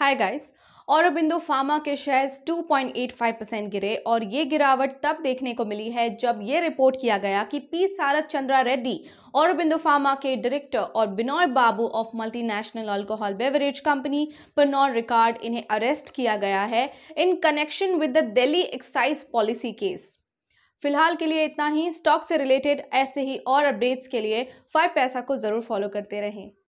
हाय guys Aurobindo pharma के shares 2.85 percent गिरे और ये गिरावट तब देखने को मिली है जब ये रिपोर्ट किया गया कि पी सारद चंद्रा रेड्डी औरबिंदो फार्मा के डायरेक्टर और Binoy Babu of multinational alcohol beverage company Pernod Ricard इन्हें अरेस्ट किया गया है in connection with the Delhi excise policy case फिलहाल के लिए इतना ही स्टॉक से रिलेटेड ऐसे ही और अपडेट्स के लिए फाइव पैसा को ज़रूर फॉलो करते रहें